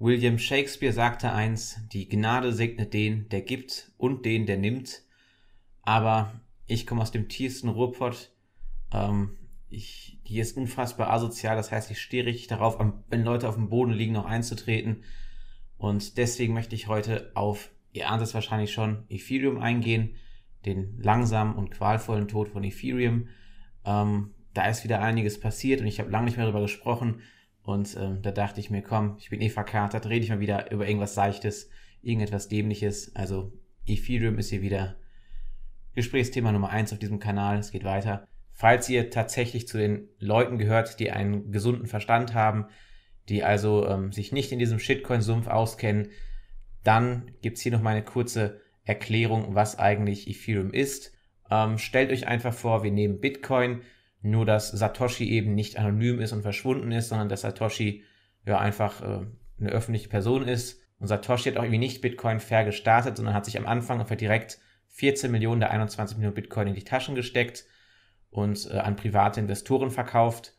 William Shakespeare sagte eins, die Gnade segnet den, der gibt und den, der nimmt. Aber ich komme aus dem tiefsten Ruhrpott. Ähm, ich, hier ist unfassbar asozial, das heißt, ich stehe richtig darauf, wenn Leute auf dem Boden liegen, noch einzutreten. Und deswegen möchte ich heute auf, ihr ahnt es wahrscheinlich schon, Ethereum eingehen, den langsamen und qualvollen Tod von Ethereum. Ähm, da ist wieder einiges passiert und ich habe lange nicht mehr darüber gesprochen. Und ähm, da dachte ich mir, komm, ich bin eh verkatert, rede ich mal wieder über irgendwas Seichtes, irgendetwas Dämliches. Also Ethereum ist hier wieder Gesprächsthema Nummer eins auf diesem Kanal. Es geht weiter. Falls ihr tatsächlich zu den Leuten gehört, die einen gesunden Verstand haben, die also ähm, sich nicht in diesem Shitcoin-Sumpf auskennen, dann gibt's hier noch mal eine kurze Erklärung, was eigentlich Ethereum ist. Ähm, stellt euch einfach vor, wir nehmen Bitcoin, nur dass Satoshi eben nicht anonym ist und verschwunden ist, sondern dass Satoshi ja einfach äh, eine öffentliche Person ist. Und Satoshi hat auch irgendwie nicht Bitcoin fair gestartet, sondern hat sich am Anfang einfach direkt 14 Millionen der 21 Millionen Bitcoin in die Taschen gesteckt und äh, an private Investoren verkauft.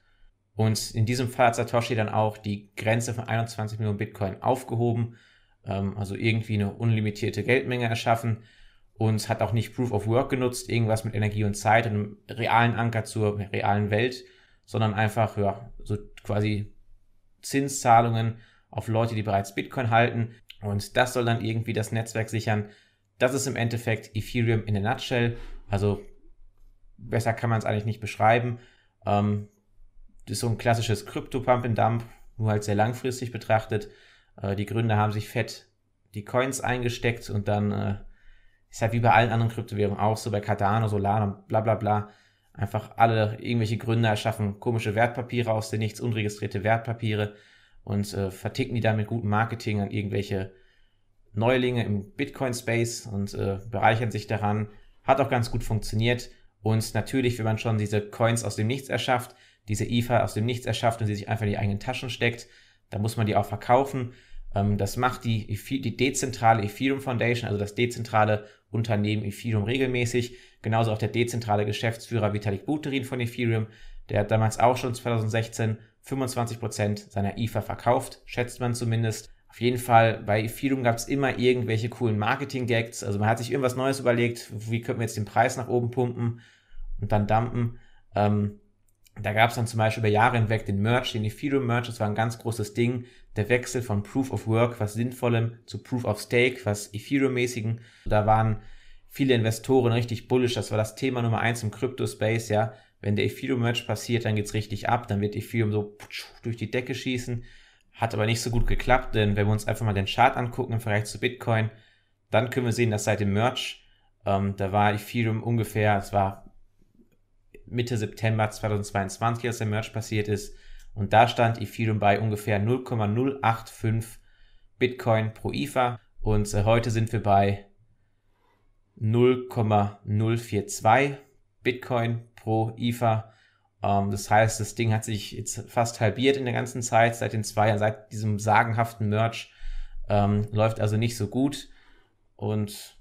Und in diesem Fall hat Satoshi dann auch die Grenze von 21 Millionen Bitcoin aufgehoben, ähm, also irgendwie eine unlimitierte Geldmenge erschaffen, und hat auch nicht Proof of Work genutzt, irgendwas mit Energie und Zeit, einem realen Anker zur realen Welt, sondern einfach, ja, so quasi Zinszahlungen auf Leute, die bereits Bitcoin halten. Und das soll dann irgendwie das Netzwerk sichern. Das ist im Endeffekt Ethereum in a nutshell. Also besser kann man es eigentlich nicht beschreiben. Ähm, das ist so ein klassisches Krypto-Pump-and-Dump, nur halt sehr langfristig betrachtet. Äh, die Gründer haben sich fett die Coins eingesteckt und dann äh, ist halt wie bei allen anderen Kryptowährungen auch, so bei Cardano, Solana, bla bla bla. Einfach alle irgendwelche Gründer erschaffen komische Wertpapiere aus dem Nichts, unregistrierte Wertpapiere und äh, verticken die dann mit gutem Marketing an irgendwelche Neulinge im Bitcoin-Space und äh, bereichern sich daran. Hat auch ganz gut funktioniert. Und natürlich, wenn man schon diese Coins aus dem Nichts erschafft, diese IFA e aus dem Nichts erschafft und sie sich einfach in die eigenen Taschen steckt, dann muss man die auch verkaufen. Ähm, das macht die, e die dezentrale Ethereum Foundation, also das dezentrale Unternehmen Ethereum regelmäßig. Genauso auch der dezentrale Geschäftsführer Vitalik Buterin von Ethereum, der hat damals auch schon 2016 25% Prozent seiner IFA e e verkauft, schätzt man zumindest. Auf jeden Fall, bei Ethereum gab es immer irgendwelche coolen Marketing-Gags. Also man hat sich irgendwas Neues überlegt, wie könnten wir jetzt den Preis nach oben pumpen und dann dumpen. Ähm, da gab es dann zum Beispiel über Jahre hinweg den Merch, den Ethereum-Merch, das war ein ganz großes Ding der Wechsel von Proof of Work, was Sinnvollem, zu Proof of Stake, was Ethereum-mäßigen. Da waren viele Investoren richtig bullish. Das war das Thema Nummer eins im Crypto-Space, ja. Wenn der ethereum merch passiert, dann geht's richtig ab. Dann wird Ethereum so durch die Decke schießen. Hat aber nicht so gut geklappt, denn wenn wir uns einfach mal den Chart angucken im Vergleich zu Bitcoin, dann können wir sehen, dass seit dem Merch, ähm, da war Ethereum ungefähr, es war Mitte September 2022, als der Merch passiert ist, und da stand Ethereum bei ungefähr 0,085 Bitcoin pro IFA. Und äh, heute sind wir bei 0,042 Bitcoin pro IFA. Ähm, das heißt, das Ding hat sich jetzt fast halbiert in der ganzen Zeit, seit den zwei Jahren, seit diesem sagenhaften Merch. Ähm, läuft also nicht so gut. Und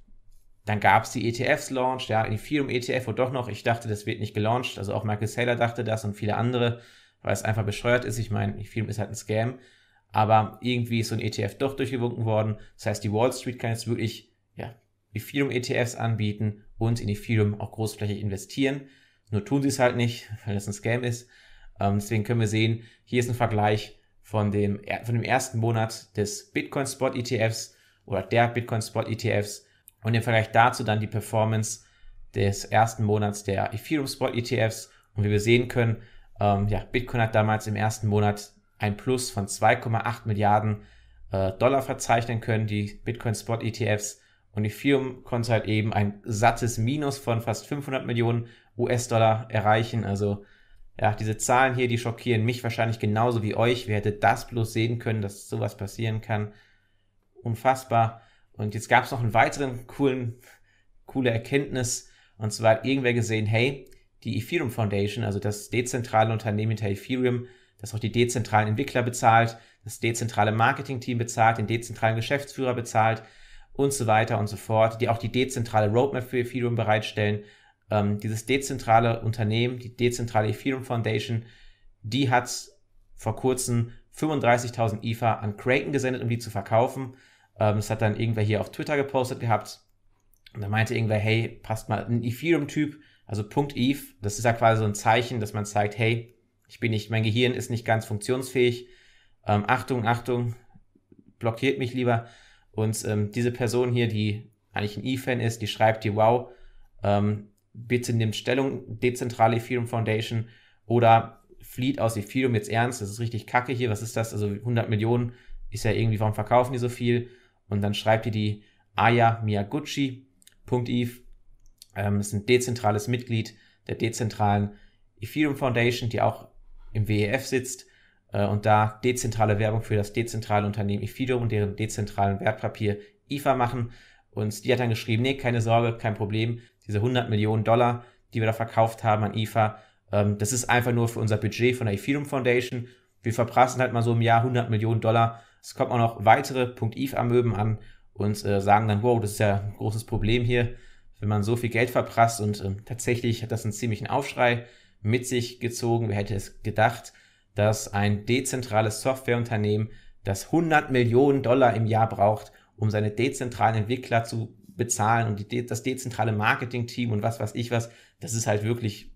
dann gab es die ETFs-Launch, ja, Ethereum-ETF wo doch noch, ich dachte, das wird nicht gelauncht. Also auch Michael Saylor dachte das und viele andere weil es einfach bescheuert ist. Ich meine, Ethereum ist halt ein Scam, aber irgendwie ist so ein ETF doch durchgewunken worden. Das heißt, die Wall Street kann jetzt wirklich ja, Ethereum-ETFs anbieten und in Ethereum auch großflächig investieren. Nur tun sie es halt nicht, weil das ein Scam ist. Ähm, deswegen können wir sehen, hier ist ein Vergleich von dem, von dem ersten Monat des Bitcoin Spot ETFs oder der Bitcoin Spot ETFs und im Vergleich dazu dann die Performance des ersten Monats der Ethereum Spot ETFs. Und wie wir sehen können, ähm, ja, Bitcoin hat damals im ersten Monat ein Plus von 2,8 Milliarden äh, Dollar verzeichnen können, die Bitcoin Spot ETFs. Und Ethereum konnte halt eben ein sattes Minus von fast 500 Millionen US-Dollar erreichen. Also ja, diese Zahlen hier, die schockieren mich wahrscheinlich genauso wie euch. Wer hätte das bloß sehen können, dass sowas passieren kann? Unfassbar. Und jetzt gab es noch einen weiteren coolen, coole Erkenntnis. Und zwar hat irgendwer gesehen, hey, die Ethereum Foundation, also das dezentrale Unternehmen hinter Ethereum, das auch die dezentralen Entwickler bezahlt, das dezentrale Marketingteam bezahlt, den dezentralen Geschäftsführer bezahlt und so weiter und so fort, die auch die dezentrale Roadmap für Ethereum bereitstellen. Ähm, dieses dezentrale Unternehmen, die dezentrale Ethereum Foundation, die hat vor kurzem 35.000 IFA an Kraken gesendet, um die zu verkaufen. Ähm, das hat dann irgendwer hier auf Twitter gepostet gehabt. Und da meinte irgendwer, hey, passt mal, ein Ethereum-Typ also Punkt Eve, das ist ja quasi so ein Zeichen, dass man zeigt, hey, ich bin nicht, mein Gehirn ist nicht ganz funktionsfähig. Ähm, Achtung, Achtung, blockiert mich lieber. Und ähm, diese Person hier, die eigentlich ein E-Fan ist, die schreibt dir, wow, ähm, bitte nimmt Stellung, dezentrale Ethereum Foundation oder flieht aus Ethereum jetzt ernst, das ist richtig kacke hier, was ist das? Also 100 Millionen ist ja irgendwie, warum verkaufen die so viel? Und dann schreibt ihr die Aya Miyaguchi, Punkt Eve, ähm, ist ein dezentrales Mitglied der dezentralen Ethereum Foundation, die auch im WEF sitzt äh, und da dezentrale Werbung für das dezentrale Unternehmen Ethereum und deren dezentralen Wertpapier IFA e machen. Und die hat dann geschrieben, nee, keine Sorge, kein Problem, diese 100 Millionen Dollar, die wir da verkauft haben an IFA, e ähm, das ist einfach nur für unser Budget von der Ethereum Foundation. Wir verprassen halt mal so im Jahr 100 Millionen Dollar. Es kommt auch noch weitere Punkt-IFA-Möben e an und äh, sagen dann, wow, das ist ja ein großes Problem hier wenn man so viel Geld verprasst. Und ähm, tatsächlich hat das einen ziemlichen Aufschrei mit sich gezogen. Wer hätte es gedacht, dass ein dezentrales Softwareunternehmen, das 100 Millionen Dollar im Jahr braucht, um seine dezentralen Entwickler zu bezahlen und die, das dezentrale Marketingteam und was weiß ich was, das ist halt wirklich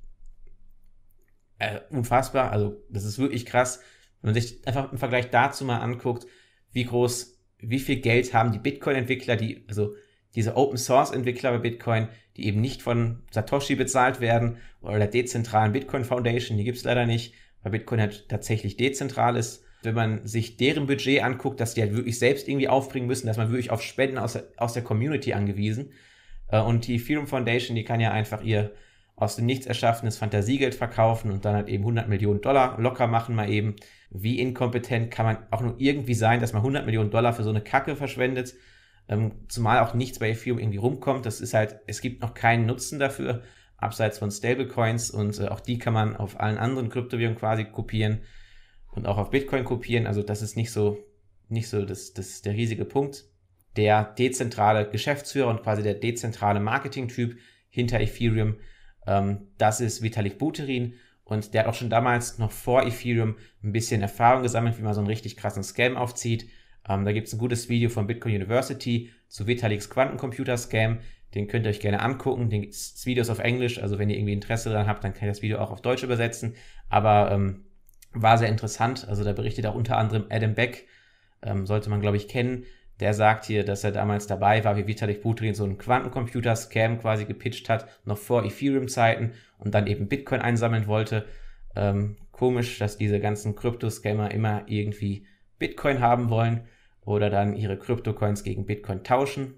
äh, unfassbar. Also das ist wirklich krass, wenn man sich einfach im Vergleich dazu mal anguckt, wie groß, wie viel Geld haben die Bitcoin-Entwickler, die, also diese Open Source Entwickler bei Bitcoin, die eben nicht von Satoshi bezahlt werden oder der dezentralen Bitcoin Foundation, die gibt's leider nicht, weil Bitcoin halt tatsächlich dezentral ist. Wenn man sich deren Budget anguckt, dass die halt wirklich selbst irgendwie aufbringen müssen, dass man wirklich auf Spenden aus der, aus der Community angewiesen. Äh, und die Ethereum Foundation, die kann ja einfach ihr aus dem Nichts erschaffenes Fantasiegeld verkaufen und dann halt eben 100 Millionen Dollar locker machen mal eben. Wie inkompetent kann man auch nur irgendwie sein, dass man 100 Millionen Dollar für so eine Kacke verschwendet? Ähm, zumal auch nichts bei Ethereum irgendwie rumkommt. Das ist halt, es gibt noch keinen Nutzen dafür, abseits von Stablecoins und äh, auch die kann man auf allen anderen Kryptowährungen quasi kopieren und auch auf Bitcoin kopieren. Also das ist nicht so, nicht so das, das der riesige Punkt. Der dezentrale Geschäftsführer und quasi der dezentrale Marketingtyp hinter Ethereum, ähm, das ist Vitalik Buterin und der hat auch schon damals noch vor Ethereum ein bisschen Erfahrung gesammelt, wie man so einen richtig krassen Scam aufzieht ähm, da gibt es ein gutes Video von Bitcoin University zu Vitaliks Quantencomputer-Scam. Den könnt ihr euch gerne angucken. Das Video ist auf Englisch. Also wenn ihr irgendwie Interesse daran habt, dann kann ich das Video auch auf Deutsch übersetzen. Aber ähm, war sehr interessant. Also da berichtet auch unter anderem Adam Beck, ähm, sollte man glaube ich kennen. Der sagt hier, dass er damals dabei war, wie Vitalik Buterin so einen Quantencomputer-Scam quasi gepitcht hat, noch vor Ethereum-Zeiten und dann eben Bitcoin einsammeln wollte. Ähm, komisch, dass diese ganzen Krypto-Scammer immer irgendwie Bitcoin haben wollen oder dann ihre Kryptocoins gegen Bitcoin tauschen.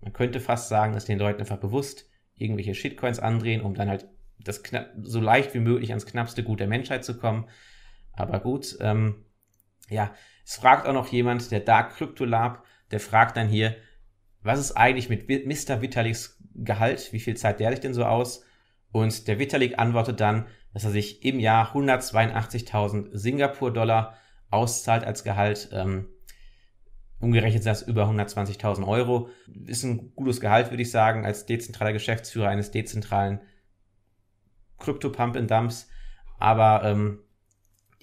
Man könnte fast sagen, dass den Leuten einfach bewusst irgendwelche Shitcoins andrehen, um dann halt das knapp, so leicht wie möglich ans knappste Gut der Menschheit zu kommen. Aber gut, ähm, ja, es fragt auch noch jemand, der Dark Crypto Lab, der fragt dann hier, was ist eigentlich mit Mr. Vitaliks Gehalt? Wie viel Zeit der sich denn so aus? Und der Vitalik antwortet dann, dass er sich im Jahr 182.000 Singapur-Dollar auszahlt als Gehalt. Ähm, umgerechnet sind das über 120.000 Euro. Ist ein gutes Gehalt, würde ich sagen, als dezentraler Geschäftsführer eines dezentralen Krypto-Pump and Dumps. Aber ähm,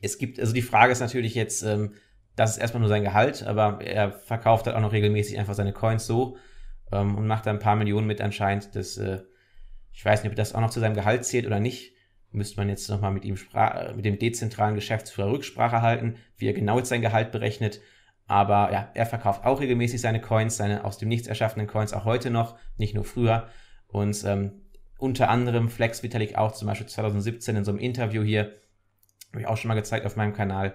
es gibt, also die Frage ist natürlich jetzt, ähm, das ist erstmal nur sein Gehalt, aber er verkauft halt auch noch regelmäßig einfach seine Coins so ähm, und macht da ein paar Millionen mit anscheinend. Das, äh, ich weiß nicht, ob das auch noch zu seinem Gehalt zählt oder nicht. Müsste man jetzt nochmal mit ihm, mit dem dezentralen Geschäftsführer Rücksprache halten, wie er genau jetzt sein Gehalt berechnet. Aber ja, er verkauft auch regelmäßig seine Coins, seine aus dem Nichts erschaffenen Coins, auch heute noch, nicht nur früher. Und ähm, unter anderem Flex Vitalik auch zum Beispiel 2017 in so einem Interview hier, habe ich auch schon mal gezeigt auf meinem Kanal,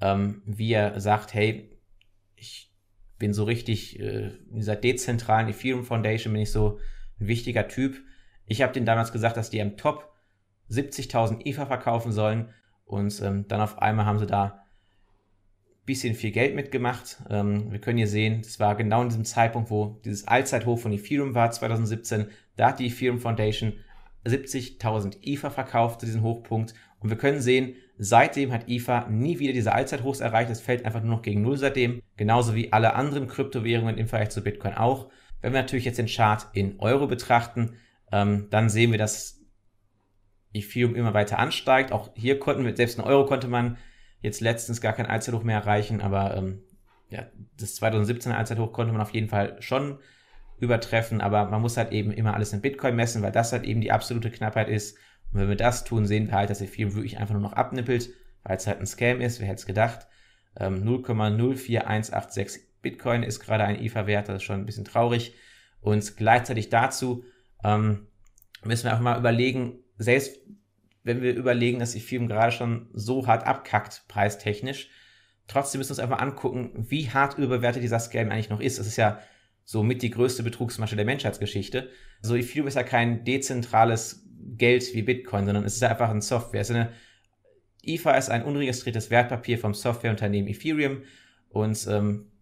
ähm, wie er sagt, hey, ich bin so richtig äh, in dieser dezentralen Ethereum Foundation, bin ich so ein wichtiger Typ. Ich habe denen damals gesagt, dass die am Top 70.000 Ether verkaufen sollen und ähm, dann auf einmal haben sie da bisschen viel Geld mitgemacht. Ähm, wir können hier sehen, es war genau in diesem Zeitpunkt, wo dieses Allzeithoch von Ethereum war, 2017. Da hat die Ethereum Foundation 70.000 IFA e e verkauft zu diesem Hochpunkt. Und wir können sehen, seitdem hat IFA e nie wieder diese Allzeithochs erreicht. Es fällt einfach nur noch gegen Null seitdem. Genauso wie alle anderen Kryptowährungen im Vergleich zu Bitcoin auch. Wenn wir natürlich jetzt den Chart in Euro betrachten, ähm, dann sehen wir, dass Ethereum immer weiter ansteigt. Auch hier konnten wir, selbst in Euro konnte man jetzt letztens gar kein Allzeithoch mehr erreichen, aber ähm, ja, das 2017er Allzeithoch konnte man auf jeden Fall schon übertreffen, aber man muss halt eben immer alles in Bitcoin messen, weil das halt eben die absolute Knappheit ist. Und wenn wir das tun, sehen wir halt, dass Ethereum wirklich einfach nur noch abnippelt, weil es halt ein Scam ist, wer hätte es gedacht. Ähm, 0,04186 Bitcoin ist gerade ein IFA-Wert, e das ist schon ein bisschen traurig. Und gleichzeitig dazu ähm, müssen wir auch mal überlegen, selbst wenn wir überlegen, dass Ethereum gerade schon so hart abkackt, preistechnisch. Trotzdem müssen wir uns einfach angucken, wie hart überbewertet dieser Scam eigentlich noch ist. Das ist ja so mit die größte Betrugsmasche der Menschheitsgeschichte. So also Ethereum ist ja kein dezentrales Geld wie Bitcoin, sondern es ist ja einfach ein Software. Es ist eine, IFA e ist ein unregistriertes Wertpapier vom Softwareunternehmen Ethereum und ähm,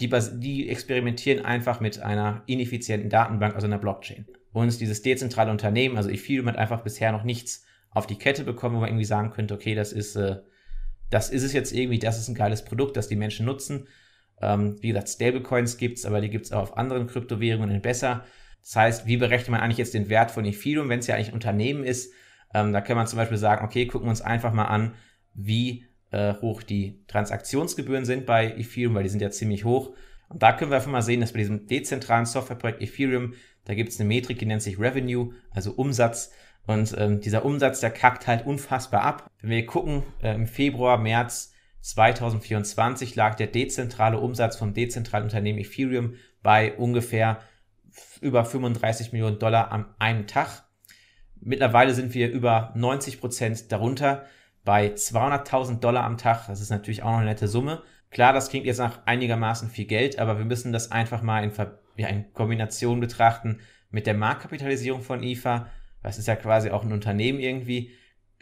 die, die experimentieren einfach mit einer ineffizienten Datenbank, also einer Blockchain. Und dieses dezentrale Unternehmen, also Ethereum, hat einfach bisher noch nichts auf die Kette bekommen, wo man irgendwie sagen könnte, okay, das ist, äh, das ist es jetzt irgendwie, das ist ein geiles Produkt, das die Menschen nutzen. Ähm, wie gesagt, Stablecoins gibt's, aber die gibt's auch auf anderen Kryptowährungen besser. Das heißt, wie berechnet man eigentlich jetzt den Wert von Ethereum, wenn es ja eigentlich ein Unternehmen ist? Ähm, da kann man zum Beispiel sagen, okay, gucken wir uns einfach mal an, wie äh, hoch die Transaktionsgebühren sind bei Ethereum, weil die sind ja ziemlich hoch. Und da können wir einfach mal sehen, dass bei diesem dezentralen Softwareprojekt Ethereum, da gibt es eine Metrik, die nennt sich Revenue, also Umsatz. Und ähm, dieser Umsatz, der kackt halt unfassbar ab. Wenn wir gucken, äh, im Februar, März 2024 lag der dezentrale Umsatz vom dezentralen Unternehmen Ethereum bei ungefähr über 35 Millionen Dollar am einen Tag. Mittlerweile sind wir über 90 Prozent darunter bei 200.000 Dollar am Tag. Das ist natürlich auch noch eine nette Summe. Klar, das klingt jetzt nach einigermaßen viel Geld, aber wir müssen das einfach mal in, Ver ja, in Kombination betrachten mit der Marktkapitalisierung von IFA e das ist ja quasi auch ein Unternehmen irgendwie.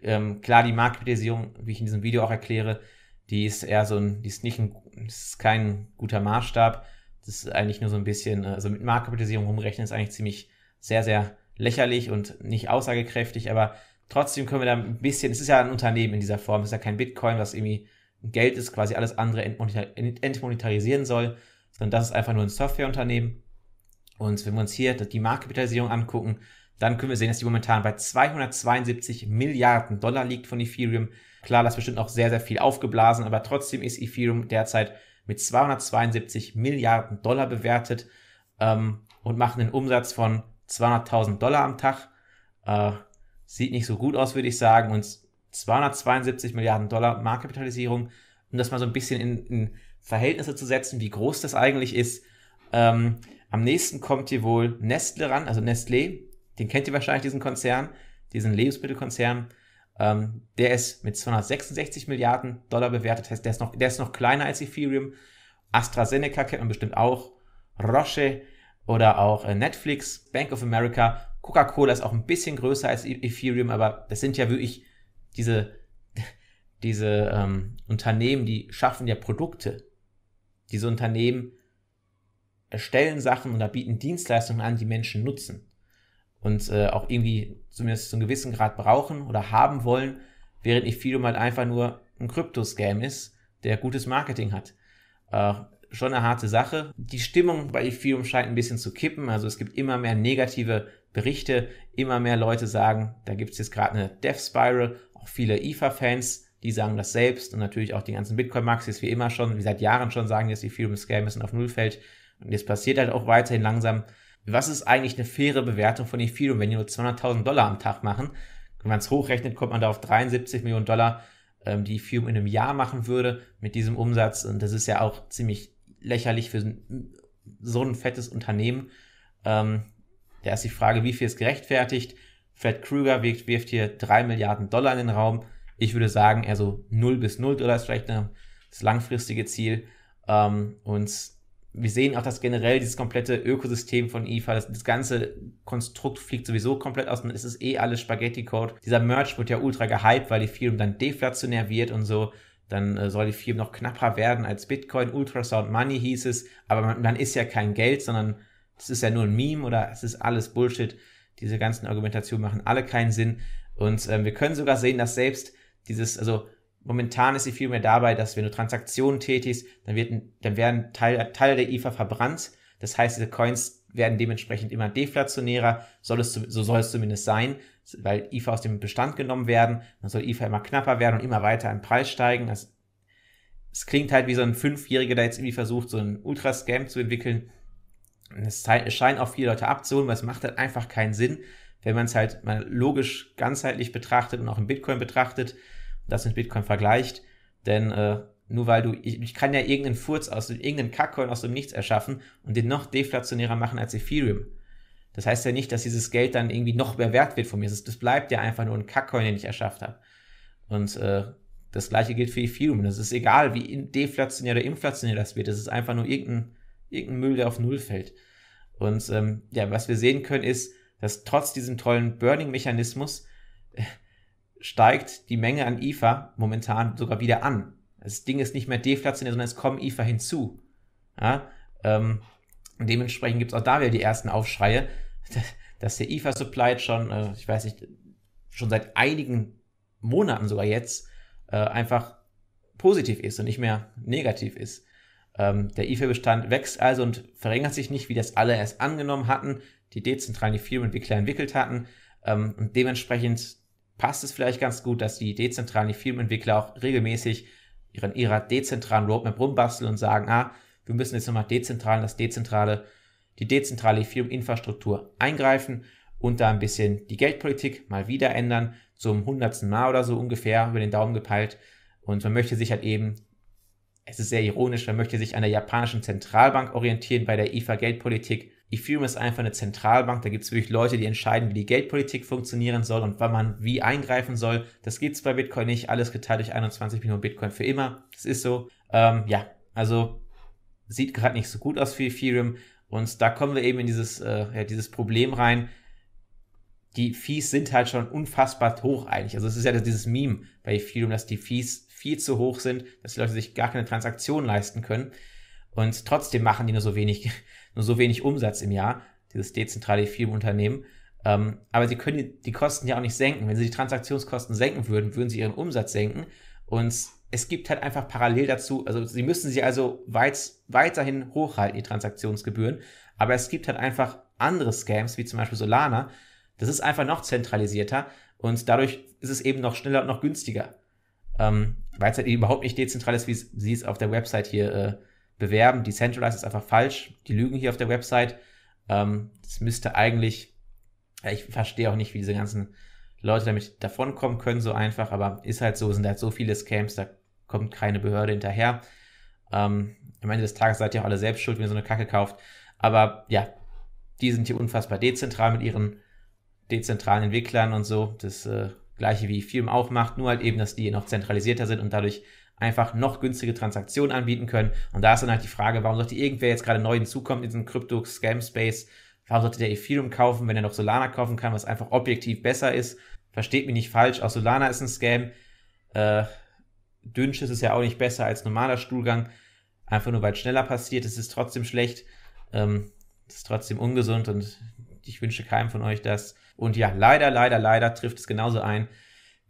Ähm, klar, die Marktkapitalisierung, wie ich in diesem Video auch erkläre, die ist eher so ein, die ist nicht ein, ist kein guter Maßstab. Das ist eigentlich nur so ein bisschen, also mit Marktkapitalisierung rumrechnen ist eigentlich ziemlich sehr, sehr lächerlich und nicht aussagekräftig, aber trotzdem können wir da ein bisschen, es ist ja ein Unternehmen in dieser Form, es ist ja kein Bitcoin, was irgendwie Geld ist, quasi alles andere entmonetarisieren soll, sondern das ist einfach nur ein Softwareunternehmen. Und wenn wir uns hier die Marktkapitalisierung angucken, dann können wir sehen, dass die momentan bei 272 Milliarden Dollar liegt von Ethereum. Klar, das ist bestimmt auch sehr, sehr viel aufgeblasen, aber trotzdem ist Ethereum derzeit mit 272 Milliarden Dollar bewertet ähm, und machen einen Umsatz von 200.000 Dollar am Tag. Äh, sieht nicht so gut aus, würde ich sagen. Und 272 Milliarden Dollar Marktkapitalisierung, um das mal so ein bisschen in, in Verhältnisse zu setzen, wie groß das eigentlich ist. Ähm, am nächsten kommt hier wohl Nestle ran, also Nestlé den kennt ihr wahrscheinlich, diesen Konzern, diesen Lebensmittelkonzern. Ähm, der ist mit 266 Milliarden Dollar bewertet, heißt, der ist noch, der ist noch kleiner als Ethereum. AstraZeneca kennt man bestimmt auch. Roche oder auch äh, Netflix, Bank of America. Coca-Cola ist auch ein bisschen größer als e-, Ethereum, aber das sind ja wirklich diese, diese ähm, Unternehmen, die schaffen ja Produkte. Diese Unternehmen erstellen Sachen oder bieten Dienstleistungen an, die Menschen nutzen und äh, auch irgendwie zumindest zu einem gewissen Grad brauchen oder haben wollen, während Ethereum halt einfach nur ein Kryptoscam ist, der gutes Marketing hat. Äh, schon eine harte Sache. Die Stimmung bei Ethereum scheint ein bisschen zu kippen. Also es gibt immer mehr negative Berichte, immer mehr Leute sagen, da gibt es jetzt gerade eine Death Spiral. Auch viele IFA-Fans, e die sagen das selbst und natürlich auch die ganzen Bitcoin-Maxis, wie immer schon, wie seit Jahren schon sagen, dass Ethereum-Scam ist und auf Null fällt. Und jetzt passiert halt auch weiterhin langsam was ist eigentlich eine faire Bewertung von Ethereum, wenn die nur 200.000 Dollar am Tag machen? Wenn man es hochrechnet, kommt man da auf 73 Millionen Dollar, ähm, die Ethereum in einem Jahr machen würde mit diesem Umsatz. Und das ist ja auch ziemlich lächerlich für so ein fettes Unternehmen. Ähm, da ist die Frage, wie viel ist gerechtfertigt? Fred Krueger wirft, wirft hier 3 Milliarden Dollar in den Raum. Ich würde sagen, eher so 0 bis 0 Dollar ist vielleicht das langfristige Ziel. Ähm, und wir sehen auch, dass generell dieses komplette Ökosystem von IFA, e das, das ganze Konstrukt fliegt sowieso komplett aus und es ist eh alles Spaghetti-Code. Dieser Merch wird ja ultra gehypt, weil die Ethereum dann deflationär wird und so. Dann äh, soll die Ethereum noch knapper werden als Bitcoin. Ultrasound Money hieß es, aber man, man ist ja kein Geld, sondern es ist ja nur ein Meme oder es ist alles Bullshit. Diese ganzen Argumentationen machen alle keinen Sinn. Und äh, wir können sogar sehen, dass selbst dieses, also Momentan ist sie vielmehr dabei, dass wenn du Transaktionen tätigst, dann, wird, dann werden Teile Teil der IFA e verbrannt. Das heißt, diese Coins werden dementsprechend immer deflationärer, soll es, so soll es zumindest sein, weil IFA e aus dem Bestand genommen werden, dann soll IFA e immer knapper werden und immer weiter im Preis steigen. das, es klingt halt wie so ein Fünfjähriger, der jetzt irgendwie versucht, so einen Ultra-Scam zu entwickeln. es scheinen auch viele Leute abzuholen, weil es macht halt einfach keinen Sinn, wenn man es halt mal logisch ganzheitlich betrachtet und auch im Bitcoin betrachtet das mit Bitcoin vergleicht. Denn äh, nur weil du, ich, ich, kann ja irgendeinen Furz aus irgendeinem Kackcoin aus dem Nichts erschaffen und den noch deflationärer machen als Ethereum. Das heißt ja nicht, dass dieses Geld dann irgendwie noch mehr wert wird von mir. Das, das bleibt ja einfach nur ein Kackcoin, den ich erschafft habe. Und äh, das gleiche gilt für Ethereum. Das ist egal, wie deflationär oder inflationär das wird. Das ist einfach nur irgendein, irgendein Müll, der auf Null fällt. Und ähm, ja, was wir sehen können, ist, dass trotz diesem tollen Burning-Mechanismus äh, steigt die Menge an IFA momentan sogar wieder an. Das Ding ist nicht mehr deflationär, sondern es kommen IFA hinzu. Ja, ähm, dementsprechend gibt es auch da wieder die ersten Aufschreie, dass der IFA-Supply schon, äh, ich weiß nicht, schon seit einigen Monaten sogar jetzt äh, einfach positiv ist und nicht mehr negativ ist. Ähm, der IFA-Bestand wächst also und verringert sich nicht, wie das alle erst angenommen hatten, die dezentralen Firmenentwickler entwickelt hatten. Ähm, und dementsprechend passt es vielleicht ganz gut, dass die dezentralen die entwickler auch regelmäßig ihren ihrer dezentralen Roadmap rumbasteln und sagen, ah, wir müssen jetzt nochmal dezentral das dezentrale, die dezentrale ethereum eingreifen und da ein bisschen die Geldpolitik mal wieder ändern, zum hundertsten Mal oder so ungefähr über den Daumen gepeilt. Und man möchte sich halt eben, es ist sehr ironisch, man möchte sich an der japanischen Zentralbank orientieren bei der IFA-Geldpolitik Ethereum ist einfach eine Zentralbank, da gibt es wirklich Leute, die entscheiden, wie die Geldpolitik funktionieren soll und wann man wie eingreifen soll. Das gibt es bei Bitcoin nicht, alles geteilt durch 21 Millionen Bitcoin für immer. Das ist so. Ähm, ja, also sieht gerade nicht so gut aus für Ethereum und da kommen wir eben in dieses, äh, ja, dieses Problem rein. Die Fees sind halt schon unfassbar hoch eigentlich. Also es ist ja dieses Meme bei Ethereum, dass die Fees viel zu hoch sind, dass die Leute sich gar keine Transaktion leisten können. Und trotzdem machen die nur so wenig nur so wenig Umsatz im Jahr, dieses dezentrale Firmenunternehmen. Ähm, aber sie können die, die Kosten ja auch nicht senken. Wenn sie die Transaktionskosten senken würden, würden sie ihren Umsatz senken. Und es gibt halt einfach parallel dazu, also sie müssen sie also weit, weiterhin hochhalten, die Transaktionsgebühren. Aber es gibt halt einfach andere Scams, wie zum Beispiel Solana. Das ist einfach noch zentralisierter und dadurch ist es eben noch schneller und noch günstiger. Ähm, weil es halt überhaupt nicht dezentral ist, wie sie es auf der Website hier äh, bewerben. Decentralized ist einfach falsch. Die lügen hier auf der Website. Ähm, das müsste eigentlich, ja, ich verstehe auch nicht, wie diese ganzen Leute damit davonkommen können, so einfach, aber ist halt so, sind halt so viele Scams, da kommt keine Behörde hinterher. Ähm, am Ende des Tages seid ihr auch alle selbst schuld, wenn ihr so eine Kacke kauft. Aber ja, die sind hier unfassbar dezentral mit ihren dezentralen Entwicklern und so. Das äh, gleiche wie Firmen auch macht, nur halt eben, dass die noch zentralisierter sind und dadurch einfach noch günstige Transaktionen anbieten können. Und da ist dann halt die Frage, warum sollte irgendwer jetzt gerade neu hinzukommen in diesem Krypto-Scam-Space? Warum sollte der Ethereum kaufen, wenn er noch Solana kaufen kann, was einfach objektiv besser ist? Versteht mich nicht falsch, auch Solana ist ein Scam. Äh, Dünsch ist es ja auch nicht besser als normaler Stuhlgang. Einfach nur, weil es schneller passiert, es ist trotzdem schlecht. Ähm, es ist trotzdem ungesund und ich wünsche keinem von euch das. Und ja, leider, leider, leider trifft es genauso ein,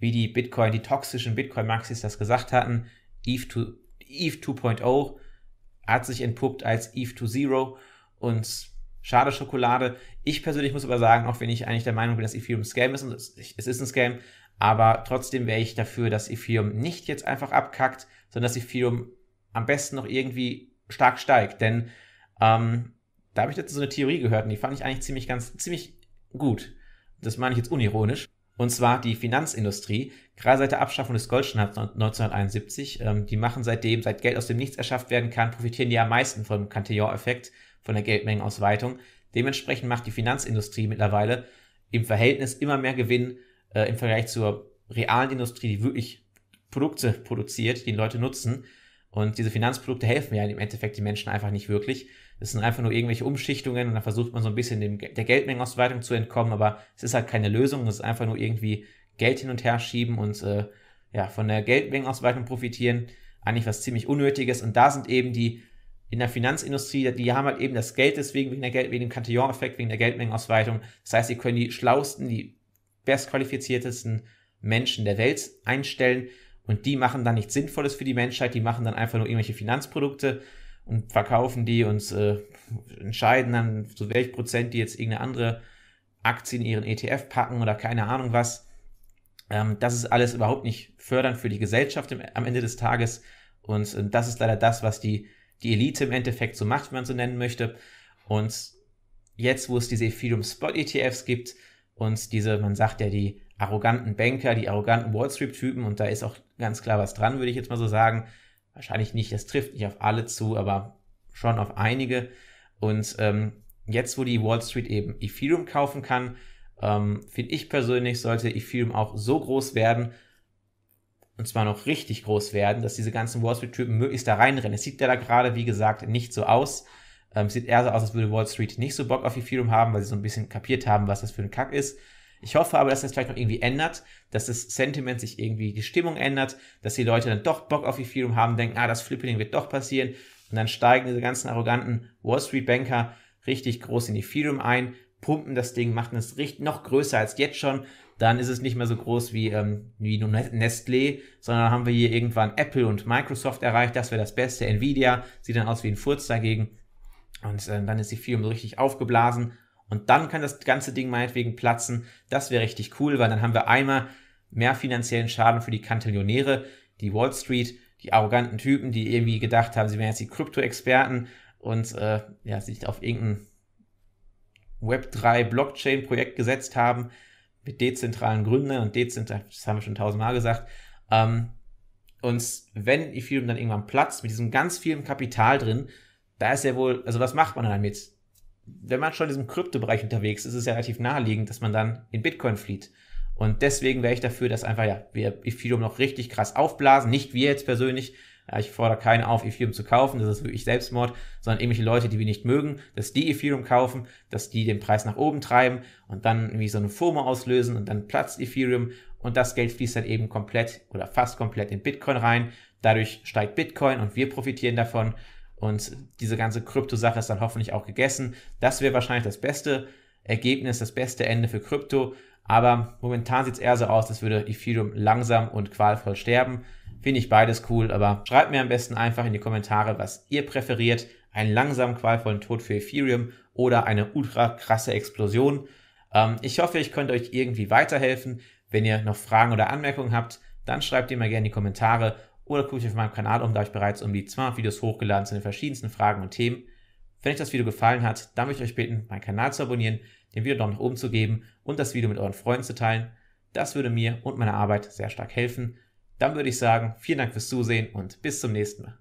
wie die Bitcoin, die toxischen Bitcoin-Maxis das gesagt hatten. Eve, Eve 2.0 hat sich entpuppt als Eve 2.0 und schade Schokolade. Ich persönlich muss aber sagen, auch wenn ich eigentlich der Meinung bin, dass Ethereum ein Scam ist, und es ist ein Scam, aber trotzdem wäre ich dafür, dass Ethereum nicht jetzt einfach abkackt, sondern dass Ethereum am besten noch irgendwie stark steigt. Denn ähm, da habe ich jetzt so eine Theorie gehört und die fand ich eigentlich ziemlich ganz ziemlich gut. Das meine ich jetzt unironisch. Und zwar die Finanzindustrie gerade seit der Abschaffung des Goldstandards 1971, ähm, die machen seitdem, seit Geld aus dem Nichts erschafft werden kann, profitieren die am meisten vom Cantillon-Effekt, von der Geldmengenausweitung. Dementsprechend macht die Finanzindustrie mittlerweile im Verhältnis immer mehr Gewinn äh, im Vergleich zur realen Industrie, die wirklich Produkte produziert, die Leute nutzen. Und diese Finanzprodukte helfen ja im Endeffekt die Menschen einfach nicht wirklich. Es sind einfach nur irgendwelche Umschichtungen und dann versucht man so ein bisschen dem, der Geldmengenausweitung zu entkommen, aber es ist halt keine Lösung, es ist einfach nur irgendwie Geld hin und her schieben und äh, ja, von der Geldmengenausweitung profitieren. Eigentlich was ziemlich Unnötiges. Und da sind eben die in der Finanzindustrie, die haben halt eben das Geld deswegen, wegen, der Geld, wegen dem Cantillon-Effekt, wegen der Geldmengenausweitung. Das heißt, sie können die schlauesten, die bestqualifiziertesten Menschen der Welt einstellen und die machen dann nichts Sinnvolles für die Menschheit, die machen dann einfach nur irgendwelche Finanzprodukte und verkaufen die und äh, entscheiden dann, zu welch Prozent die jetzt irgendeine andere Aktie in ihren ETF packen oder keine Ahnung was. Ähm, das ist alles überhaupt nicht fördernd für die Gesellschaft im, am Ende des Tages. Und äh, das ist leider das, was die, die Elite im Endeffekt so macht, wenn man so nennen möchte. Und jetzt, wo es diese Ethereum Spot ETFs gibt und diese, man sagt ja, die arroganten Banker, die arroganten Wall Street Typen, und da ist auch ganz klar was dran, würde ich jetzt mal so sagen. Wahrscheinlich nicht, das trifft nicht auf alle zu, aber schon auf einige. Und ähm, jetzt, wo die Wall Street eben Ethereum kaufen kann, ähm, finde ich persönlich, sollte Ethereum auch so groß werden, und zwar noch richtig groß werden, dass diese ganzen Wall Street-Typen möglichst da reinrennen. Es sieht ja da gerade, wie gesagt, nicht so aus. Ähm, sieht eher so aus, als würde Wall Street nicht so Bock auf Ethereum haben, weil sie so ein bisschen kapiert haben, was das für ein Kack ist. Ich hoffe aber, dass das vielleicht noch irgendwie ändert, dass das Sentiment sich irgendwie, die Stimmung ändert, dass die Leute dann doch Bock auf Ethereum haben, denken, ah, das Flipping wird doch passieren. Und dann steigen diese ganzen arroganten Wall Street Banker richtig groß in Ethereum ein, pumpen das Ding, machen es richtig noch größer als jetzt schon, dann ist es nicht mehr so groß wie, ähm, wie Nestlé, sondern haben wir hier irgendwann Apple und Microsoft erreicht, das wäre das Beste. Nvidia sieht dann aus wie ein Furz dagegen. Und äh, dann ist die Firma so richtig aufgeblasen. Und dann kann das ganze Ding meinetwegen platzen. Das wäre richtig cool, weil dann haben wir einmal mehr finanziellen Schaden für die Kantillionäre, die Wall Street, die arroganten Typen, die irgendwie gedacht haben, sie wären jetzt die Krypto-Experten und äh, ja, sich auf irgendeinen Web3 Blockchain-Projekt gesetzt haben mit dezentralen Gründen und dezentral, das haben wir schon tausendmal gesagt, ähm, uns, wenn Ethereum dann irgendwann platzt, mit diesem ganz vielen Kapital drin, da ist ja wohl, also was macht man dann damit? Wenn man schon in diesem Kryptobereich unterwegs ist, ist es ja relativ naheliegend, dass man dann in Bitcoin flieht. Und deswegen wäre ich dafür, dass einfach, ja, wir Ethereum noch richtig krass aufblasen, nicht wir jetzt persönlich, ich fordere keinen auf, Ethereum zu kaufen, das ist wirklich Selbstmord, sondern irgendwelche Leute, die wir nicht mögen, dass die Ethereum kaufen, dass die den Preis nach oben treiben und dann irgendwie so eine FOMO auslösen und dann platzt Ethereum und das Geld fließt dann eben komplett oder fast komplett in Bitcoin rein. Dadurch steigt Bitcoin und wir profitieren davon und diese ganze Krypto-Sache ist dann hoffentlich auch gegessen. Das wäre wahrscheinlich das beste Ergebnis, das beste Ende für Krypto, aber momentan sieht es eher so aus, als würde Ethereum langsam und qualvoll sterben. Finde ich beides cool, aber schreibt mir am besten einfach in die Kommentare, was ihr präferiert. Einen langsam qualvollen Tod für Ethereum oder eine ultra krasse Explosion. Ähm, ich hoffe, ich konnte euch irgendwie weiterhelfen. Wenn ihr noch Fragen oder Anmerkungen habt, dann schreibt ihr mal gerne in die Kommentare oder guckt euch auf meinem Kanal um, da ich bereits um die 200 Videos hochgeladen zu den verschiedensten Fragen und Themen. Wenn euch das Video gefallen hat, dann möchte ich euch bitten, meinen Kanal zu abonnieren, den Video Daumen nach oben zu geben und das Video mit euren Freunden zu teilen. Das würde mir und meiner Arbeit sehr stark helfen. Dann würde ich sagen, vielen Dank fürs Zusehen und bis zum nächsten Mal.